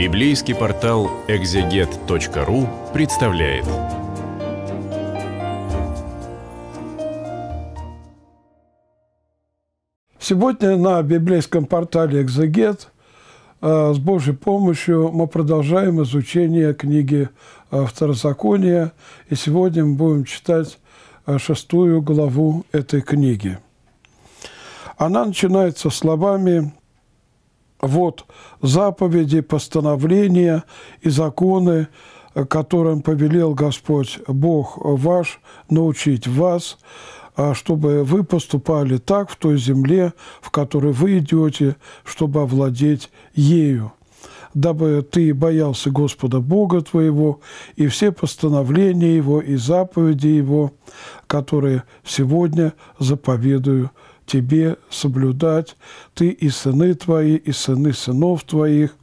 Библейский портал экзегет.ру представляет. Сегодня на библейском портале «Экзегет» э, с Божьей помощью мы продолжаем изучение книги э, Второзакония, и сегодня мы будем читать э, шестую главу этой книги. Она начинается словами вот заповеди, постановления и законы, которым повелел Господь Бог ваш научить вас, а чтобы вы поступали так в той земле, в которой вы идете, чтобы овладеть ею дабы ты боялся Господа Бога твоего и все постановления Его и заповеди Его, которые сегодня заповедую тебе соблюдать, ты и сыны твои, и сыны сынов твоих,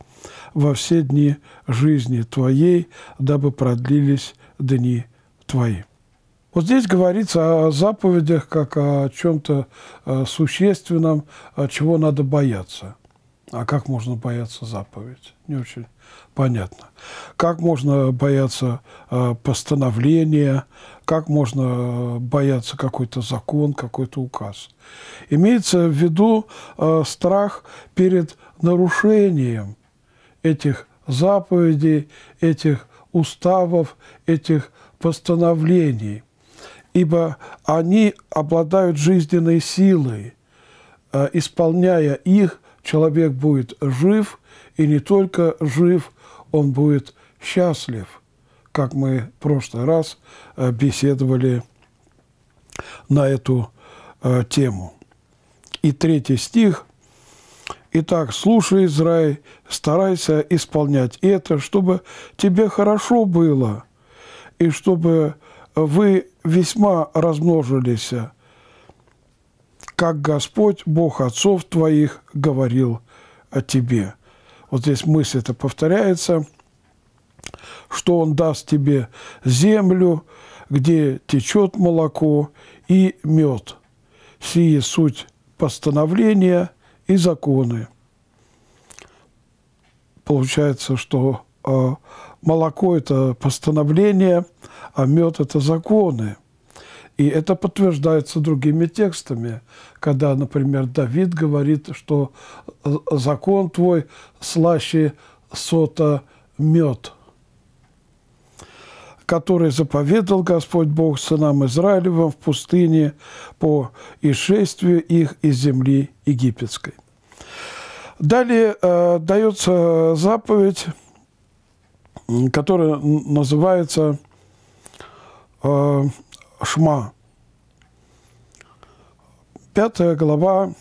во все дни жизни твоей, дабы продлились дни твои». Вот здесь говорится о заповедях как о чем-то э, существенном, э, чего надо бояться – а как можно бояться заповедь? Не очень понятно. Как можно бояться э, постановления? Как можно э, бояться какой-то закон, какой-то указ? Имеется в виду э, страх перед нарушением этих заповедей, этих уставов, этих постановлений. Ибо они обладают жизненной силой. Э, исполняя их, человек будет жив, и не только жив, он будет счастлив, как мы в прошлый раз э, беседовали на эту э, тему. И третий стих. «Итак, слушай, Израиль, старайся исполнять это, чтобы тебе хорошо было, и чтобы вы весьма размножились, как Господь, Бог отцов твоих, говорил о тебе». Вот здесь мысль это повторяется, что Он даст тебе землю, где течет молоко и мед. Сие суть постановления и законы. Получается, что а, молоко – это постановление, а мед – это законы – и это подтверждается другими текстами, когда, например, Давид говорит, что э, закон твой слаще сота мед, который заповедал Господь Бог сынам Израилевым в пустыне по исшествию их из земли египетской. Далее э, дается заповедь, которая называется э, Шма. Пятая глава,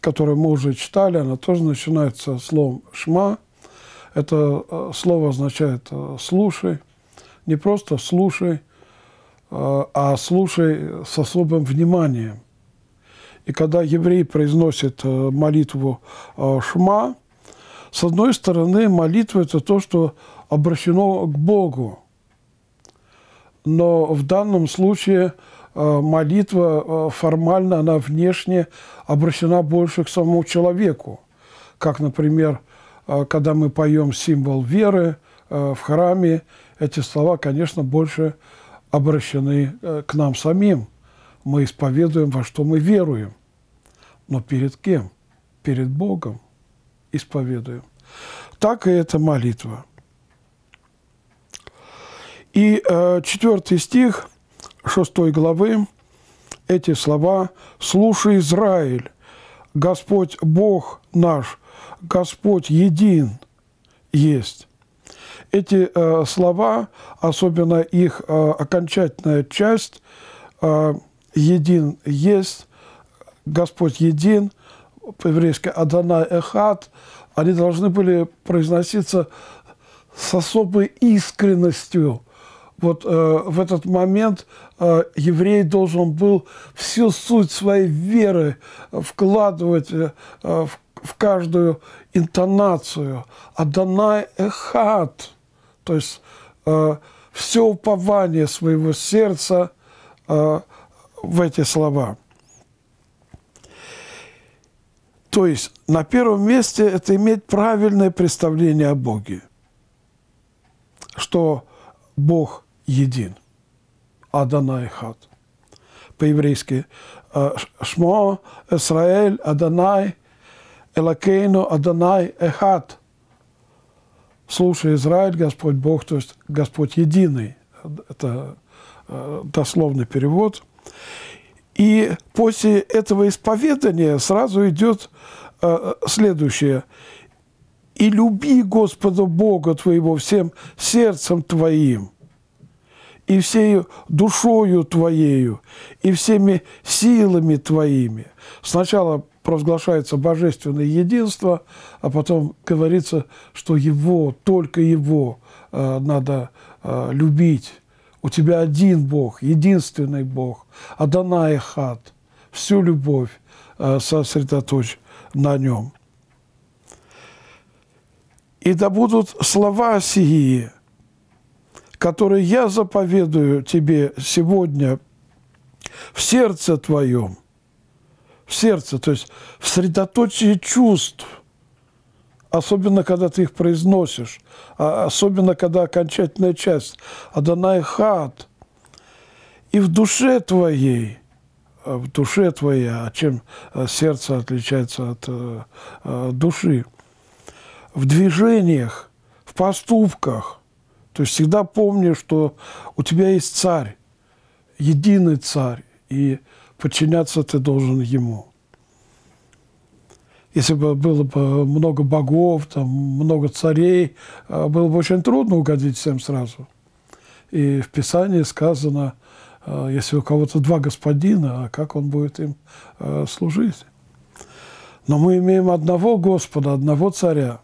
которую мы уже читали, она тоже начинается словом «шма». Это э, слово означает э, «слушай». Не просто «слушай», э, а «слушай с особым вниманием». И когда еврей произносит молитву «шма», с одной стороны, молитва – это то, что обращено к Богу – но в данном случае э, молитва э, формально, она внешне обращена больше к самому человеку. Как, например, э, когда мы поем символ веры в храме, эти слова, конечно, больше обращены к нам самим. Мы исповедуем, во что мы веруем. Но перед кем? Перед Богом исповедуем. Так и эта молитва – и э, четвертый стих шестой главы, эти слова «Слушай, Израиль, Господь Бог наш, Господь един есть». Эти э, слова, особенно их э, окончательная часть э, «един есть», «Господь един», по-еврейски «Адана эхат», они должны были произноситься с особой искренностью – вот э, в этот момент э, еврей должен был всю суть своей веры вкладывать э, э в, в каждую интонацию. Адонай эхат, то есть э, все упование своего сердца э, в эти слова. То есть на первом месте это иметь правильное представление о Боге, что Бог един. Адонай хат. По-еврейски. А, Шмо, Исраэль, Адонай, Элакейну, Адонай, Эхат. Слушай, Израиль, Господь Бог, то есть Господь единый. Это а, дословный перевод. И после этого исповедания сразу идет а, следующее. «И люби Господа Бога твоего всем сердцем твоим, и всею душою твоею, и всеми силами твоими. Сначала провозглашается божественное единство, а потом говорится, что его, только его э, надо э, любить. У тебя один Бог, единственный Бог, Адонай Хат, всю любовь э, сосредоточь на нем. И да будут слова сии который я заповедую тебе сегодня в сердце твоем, в сердце, то есть в средоточии чувств, особенно когда ты их произносишь, а особенно когда окончательная часть «Адонай хат», и в душе твоей, э, в душе твоей, а чем э, сердце отличается от э, души, в движениях, в поступках – то есть всегда помни, что у тебя есть царь, единый царь, и подчиняться ты должен ему. Если бы было бы много богов, там, много царей, а, было бы очень трудно угодить всем сразу. И в Писании сказано, а, если у кого-то два господина, а как он будет им служить? Но мы имеем одного Господа, одного царя –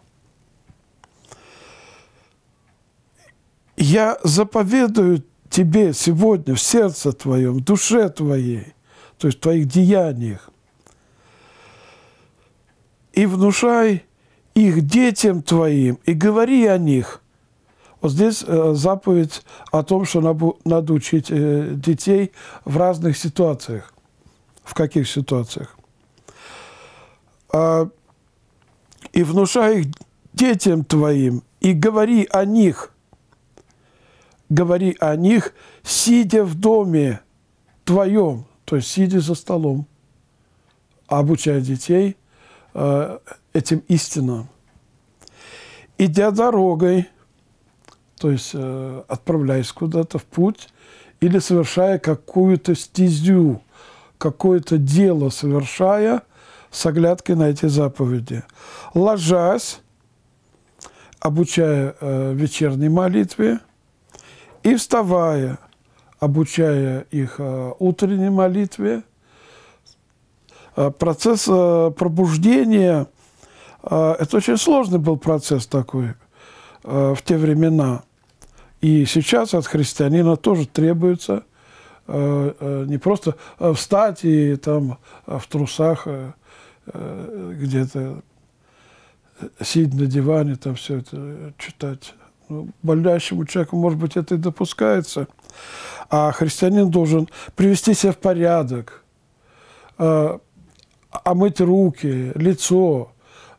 я заповедую тебе сегодня в сердце твоем, в душе твоей, то есть в твоих деяниях, и внушай их детям твоим, и говори о них. Вот здесь э, заповедь о том, что надо учить э, детей в разных ситуациях. В каких ситуациях? А, и внушай их детям твоим, и говори о них, говори о них, сидя в доме твоем, то есть сидя за столом, обучая детей э, этим истинам. Идя дорогой, то есть э, отправляясь куда-то в путь или совершая какую-то стезю, какое-то дело совершая с оглядкой на эти заповеди. Ложась, обучая э, вечерней молитве – и вставая, обучая их э, утренней молитве, э, процесс э, пробуждения, это очень сложный был процесс такой в те времена. И сейчас от христианина тоже требуется не просто встать и там в трусах где-то сидя на диване, там все это читать болящему человеку, может быть, это и допускается. А христианин должен привести себя в порядок, э, омыть руки, лицо,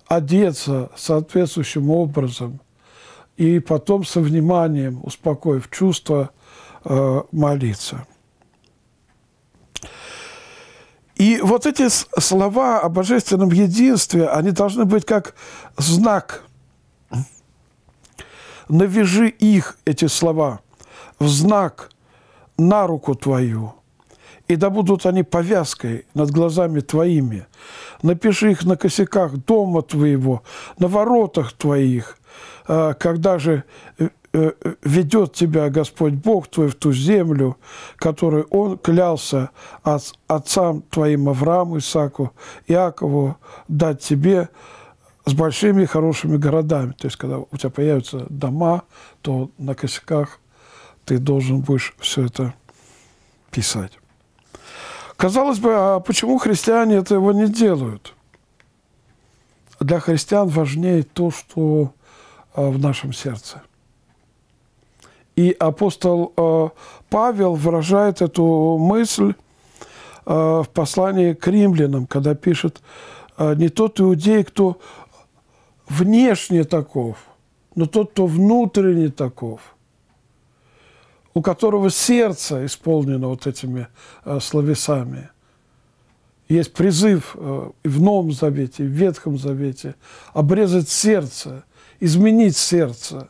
одеться соответствующим образом и потом со вниманием, успокоив чувства, э, молиться. И вот эти слова о божественном единстве, они должны быть как знак – навяжи их, эти слова, в знак на руку твою, и да будут они повязкой над глазами твоими. Напиши их на косяках дома твоего, на воротах твоих, э, когда же э, э, ведет тебя Господь Бог твой в ту землю, которую Он клялся от, отцам твоим Аврааму, Исаку, Иакову дать тебе, с большими хорошими городами. То есть, когда у тебя появятся дома, то на косяках ты должен будешь все это писать. Казалось бы, а почему христиане этого не делают? Для христиан важнее то, что а, в нашем сердце. И апостол а, Павел выражает эту мысль а, в послании к римлянам, когда пишет, не тот иудей, кто внешне таков, но тот, кто внутренне таков, у которого сердце исполнено вот этими э, словесами. Есть призыв э, и в Новом Завете, и в Ветхом Завете обрезать сердце, изменить сердце.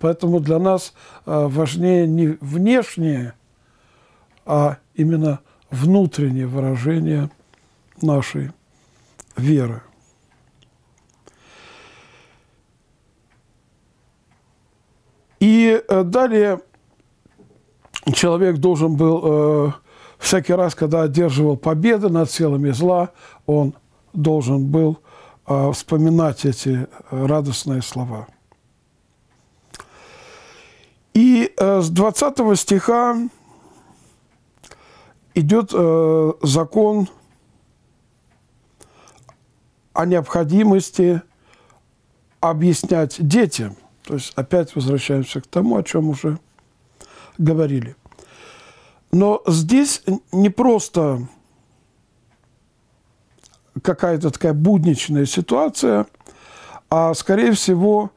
Поэтому для нас э, важнее не внешнее, а именно внутреннее выражение нашей веры. И э, далее человек должен был, э, всякий раз, когда одерживал победы над силами зла, он должен был э, вспоминать эти радостные слова. И с 20 стиха идет закон о необходимости объяснять детям – то есть опять возвращаемся к тому, о чем уже говорили. Но здесь не просто какая-то такая будничная ситуация, а, скорее всего,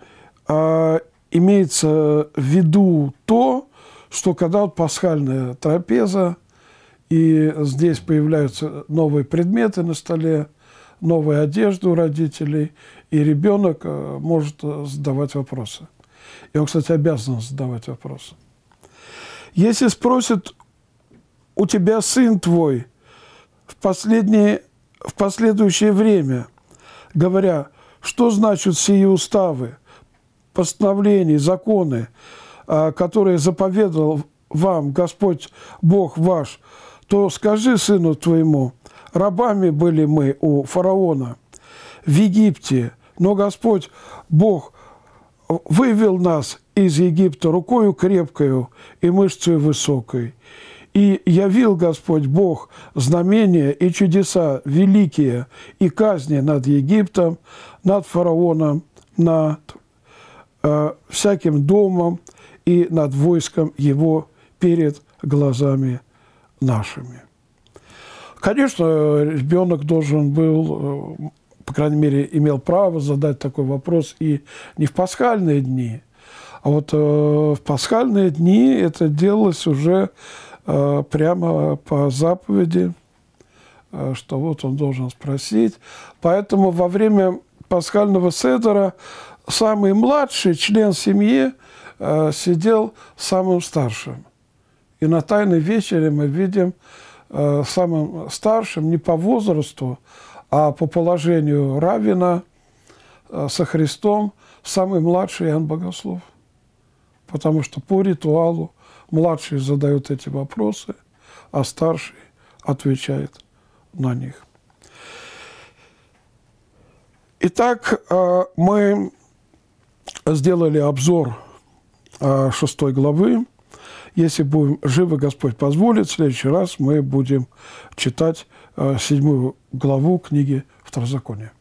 а, имеется в виду то, что когда вот пасхальная трапеза, и здесь появляются новые предметы на столе, новую одежду родителей, и ребенок э, может э, задавать вопросы. И он, кстати, обязан задавать вопросы. Если спросят, у тебя сын твой в, последнее, в последующее время, говоря, что значат все уставы, постановления, законы, э, которые заповедовал вам Господь Бог ваш, то скажи сыну твоему – Рабами были мы у фараона в Египте, но Господь Бог вывел нас из Египта рукою крепкою и мышцей высокой. И явил Господь Бог знамения и чудеса великие и казни над Египтом, над фараоном, над э, всяким домом и над войском его перед глазами нашими. Конечно, ребенок должен был, э, по крайней мере, имел право задать такой вопрос и не в пасхальные дни, а вот э, в пасхальные дни это делалось уже э, прямо по заповеди, что вот он должен спросить. Поэтому во время пасхального седера самый младший член семьи сидел самым старшим. И на тайной вечере мы видим, Э, самым старшим не по возрасту, а по положению равина э, со Христом самый младший Иоанн Богослов. Потому что по ритуалу младший задает эти вопросы, а старший отвечает на них. Итак, э, мы сделали обзор шестой главы. Если будем живы, Господь позволит, в следующий раз мы будем читать э, седьмую главу книги Второзакония.